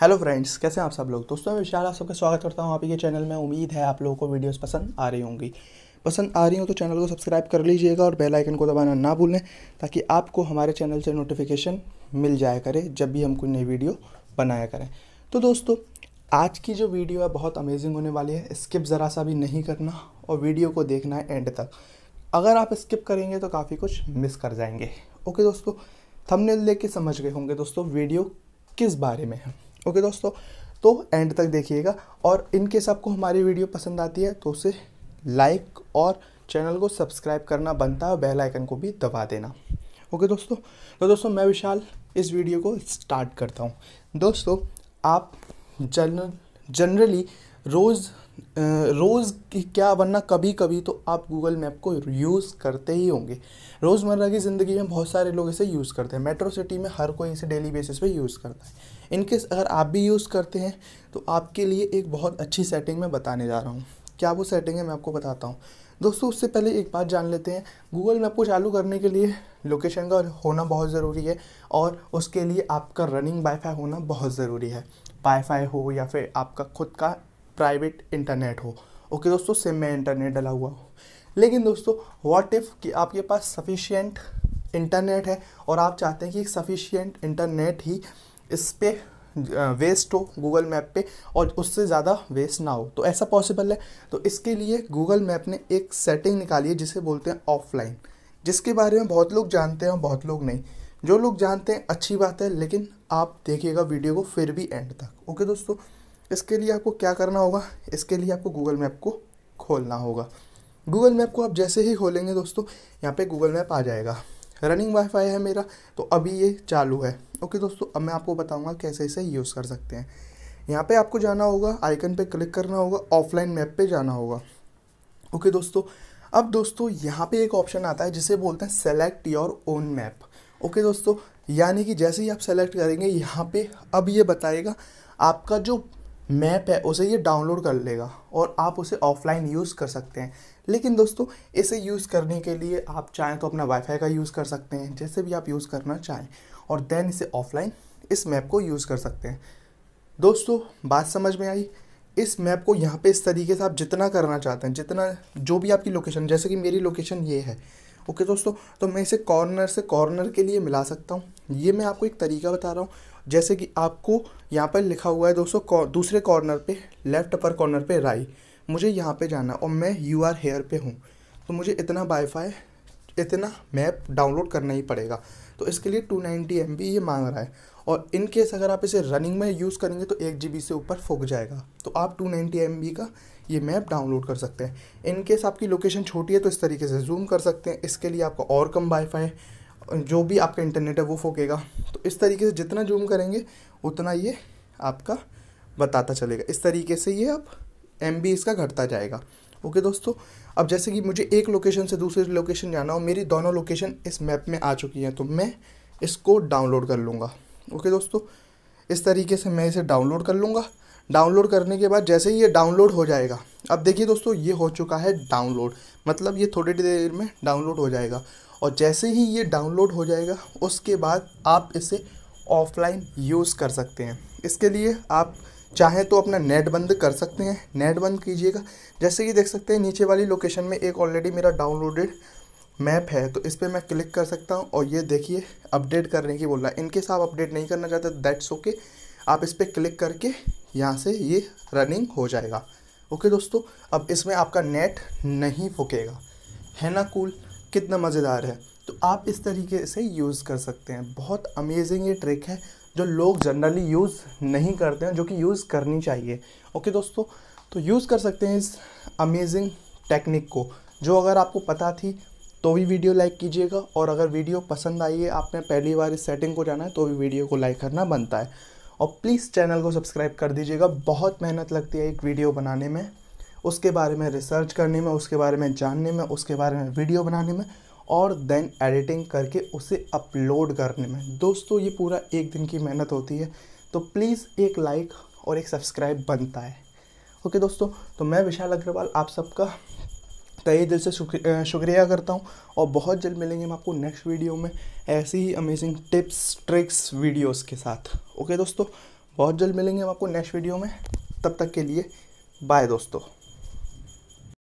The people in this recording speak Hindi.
हेलो फ्रेंड्स कैसे हैं आप सब लोग दोस्तों मैं विशाल आप सबका स्वागत करता हूं आप ही के चैनल में उम्मीद है आप लोगों को वीडियोस पसंद आ रही होंगी पसंद आ रही हो तो चैनल को सब्सक्राइब कर लीजिएगा और बेल आइकन को दबाना ना भूलें ताकि आपको हमारे चैनल से नोटिफिकेशन मिल जाया करे जब भी हम कोई नई वीडियो बनाया करें तो दोस्तों आज की जो वीडियो है बहुत अमेजिंग होने वाली है स्किप ज़रा सा भी नहीं करना और वीडियो को देखना है एंड तक अगर आप स्किप करेंगे तो काफ़ी कुछ मिस कर जाएंगे ओके दोस्तों थंबनेल देख के समझ गए होंगे दोस्तों वीडियो किस बारे में है ओके दोस्तों तो एंड तक देखिएगा और इनके केस आपको हमारी वीडियो पसंद आती है तो उसे लाइक और चैनल को सब्सक्राइब करना बनता है बेल आइकन को भी दबा देना ओके दोस्तों तो दोस्तों मैं विशाल इस वीडियो को स्टार्ट करता हूँ दोस्तों आप जनरल जनरली रोज़ रोज़ क्या वरना कभी कभी तो आप गूगल मैप को यूज़ करते ही होंगे रोज़मर्रा की ज़िंदगी में बहुत सारे लोग इसे यूज़ करते हैं मेट्रो सिटी में हर कोई इसे डेली बेसिस पे यूज़ करता है इनकेस अगर आप भी यूज़ करते हैं तो आपके लिए एक बहुत अच्छी सेटिंग मैं बताने जा रहा हूँ क्या वो सेटिंग है मैं आपको बताता हूँ दोस्तों उससे पहले एक बात जान लेते हैं गूगल मैप को चालू करने के लिए लोकेशन का होना बहुत ज़रूरी है और उसके लिए आपका रनिंग वाईफाई होना बहुत ज़रूरी है वाईफाई हो या फिर आपका खुद का प्राइवेट इंटरनेट हो ओके दोस्तों सिम में इंटरनेट डला हुआ हो लेकिन दोस्तों व्हाट इफ़ कि आपके पास सफिशियंट इंटरनेट है और आप चाहते हैं कि एक सफिशियंट इंटरनेट ही इस पर वेस्ट हो गूगल मैप पे और उससे ज़्यादा वेस्ट ना हो तो ऐसा पॉसिबल है तो इसके लिए गूगल मैप ने एक सेटिंग निकाली है जिसे बोलते हैं ऑफलाइन जिसके बारे में बहुत लोग जानते हैं और बहुत लोग नहीं जो लोग जानते हैं अच्छी बात है लेकिन आप देखिएगा वीडियो को फिर भी एंड तक ओके दोस्तों इसके लिए आपको क्या करना होगा इसके लिए आपको गूगल मैप को खोलना होगा गूगल मैप को आप जैसे ही खोलेंगे दोस्तों यहाँ पे गूगल मैप आ जाएगा रनिंग वाईफाई है मेरा तो अभी ये चालू है ओके दोस्तों अब मैं आपको बताऊँगा कैसे इसे यूज़ कर सकते हैं यहाँ पे आपको जाना होगा आइकन पे क्लिक करना होगा ऑफलाइन मैप पे जाना होगा ओके दोस्तों अब दोस्तों यहाँ पे एक ऑप्शन आता है जिसे बोलते हैं select your own map okay दोस्तों यानी कि जैसे ही आप सेलेक्ट करेंगे यहाँ पे अब ये बताएगा आपका जो मैप है उसे ये डाउनलोड कर लेगा और आप उसे ऑफलाइन यूज़ कर सकते हैं लेकिन दोस्तों इसे यूज़ करने के लिए आप चाहें तो अपना वाईफाई का यूज़ कर सकते हैं जैसे भी आप यूज़ करना चाहें और देन इसे ऑफलाइन इस मैप को यूज़ कर सकते हैं दोस्तों बात समझ में आई इस मैप को यहाँ पे इस तरीके से आप जितना करना चाहते हैं जितना जो भी आपकी लोकेशन जैसे कि मेरी लोकेशन ये है ओके दोस्तों तो मैं इसे कॉर्नर से कॉर्नर के लिए मिला सकता हूँ ये मैं आपको एक तरीका बता रहा हूँ जैसे कि आपको यहाँ पर लिखा हुआ है दोस्तों दूसरे कॉर्नर पे लेफ्ट अपर कॉर्नर पे राई मुझे यहाँ पे जाना और मैं यू आर हेयर पे हूँ तो मुझे इतना वाईफाई इतना मैप डाउनलोड करना ही पड़ेगा तो इसके लिए टू नाइन्टी ये मांग रहा है और इन केस अगर आप इसे रनिंग में यूज़ करेंगे तो एक जी से ऊपर फूक जाएगा तो आप टू नाइन्टी का ये मैप डाउनलोड कर सकते हैं इन केस आपकी लोकेशन छोटी है तो इस तरीके से जूम कर सकते हैं इसके लिए आपका और कम वाईफाई जो भी आपका इंटरनेट है वो फूकेगा तो इस तरीके से जितना जूम करेंगे उतना ये आपका बताता चलेगा इस तरीके से ये आप एम इसका घटता जाएगा ओके दोस्तों अब जैसे कि मुझे एक लोकेशन से दूसरी लोकेशन जाना हो मेरी दोनों लोकेशन इस मैप में आ चुकी हैं तो मैं इसको डाउनलोड कर लूँगा ओके दोस्तों इस तरीके से मैं इसे डाउनलोड कर लूँगा डाउनलोड करने के बाद जैसे ही ये डाउनलोड हो जाएगा अब देखिए दोस्तों ये हो चुका है डाउनलोड मतलब ये थोड़ी देर में डाउनलोड हो जाएगा और जैसे ही ये डाउनलोड हो जाएगा उसके बाद आप इसे ऑफलाइन यूज़ कर सकते हैं इसके लिए आप चाहें तो अपना नेट बंद कर सकते हैं नेट बंद कीजिएगा जैसे कि देख सकते हैं नीचे वाली लोकेशन में एक ऑलरेडी मेरा डाउनलोडेड मैप है तो इस पर मैं क्लिक कर सकता हूँ और ये देखिए अपडेट करने की बोल रहा है इनके साथ अपडेट नहीं करना चाहते दैट्स ओके आप इस पर क्लिक करके यहाँ से ये रनिंग हो जाएगा ओके दोस्तों अब इसमें आपका नेट नहीं फूकेगा है ना कूल कितना मज़ेदार है तो आप इस तरीके से यूज़ कर सकते हैं बहुत अमेजिंग ये ट्रिक है जो लोग जनरली यूज़ नहीं करते हैं जो कि यूज़ करनी चाहिए ओके दोस्तों तो यूज़ कर सकते हैं इस अमेजिंग टेक्निक को जो अगर आपको पता थी तो भी वीडियो लाइक कीजिएगा और अगर वीडियो पसंद आई है आपने पहली बार इस सेटिंग को जाना है तो भी वीडियो को लाइक करना बनता है और प्लीज़ चैनल को सब्सक्राइब कर दीजिएगा बहुत मेहनत लगती है एक वीडियो बनाने में उसके बारे में रिसर्च करने में उसके बारे में जानने में उसके बारे में वीडियो बनाने में और देन एडिटिंग करके उसे अपलोड करने में दोस्तों ये पूरा एक दिन की मेहनत होती है तो प्लीज़ एक लाइक और एक सब्सक्राइब बनता है ओके दोस्तों तो मैं विशाल अग्रवाल आप सबका तय दिल से शुक्रिया करता हूँ और बहुत जल्द मिलेंगे हम आपको नेक्स्ट वीडियो में ऐसी ही अमेजिंग टिप्स ट्रिक्स वीडियोस के साथ ओके दोस्तों बहुत जल्द मिलेंगे हम आपको नेक्स्ट वीडियो में तब तक के लिए बाय दोस्तों